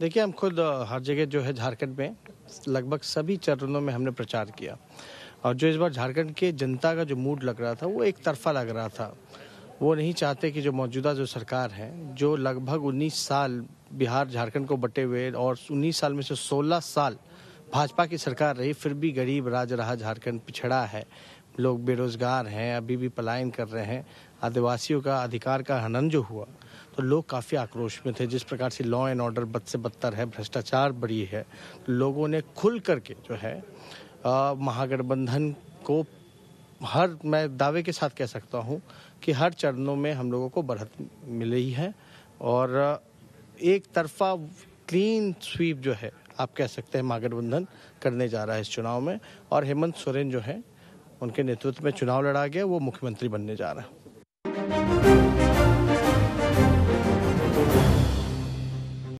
देखिए हम खुद हर जगह जो है झारखंड में लगभग सभी चरणों में हमने प्रचार किया और जो इस बार झारखंड के जनता का जो मूड लग रहा था वो एक तरफा लग रहा था वो नहीं चाहते कि जो मौजूदा जो सरकार है जो लगभग 19 साल बिहार झारखंड को बटे हुए और 19 साल में से 16 साल भाजपा की सरकार रही फिर भी गरीब राज रहा झारखंड पिछड़ा है लोग बेरोजगार हैं अभी भी पलायन कर रहे हैं आदिवासियों का अधिकार का हनन जो हुआ तो लोग काफ़ी आक्रोश में थे जिस प्रकार से लॉ एंड ऑर्डर बद से बदतर है भ्रष्टाचार बढ़ी है तो लोगों ने खुल करके जो है महागठबंधन को हर मैं दावे के साथ कह सकता हूँ कि हर चरणों में हम लोगों को बढ़त मिली है और एक तरफा क्लीन स्वीप जो है आप कह सकते हैं महागठबंधन करने जा रहा है इस चुनाव में और हेमंत सोरेन जो है उनके नेतृत्व में चुनाव लड़ा गया वो मुख्यमंत्री बनने जा रहा है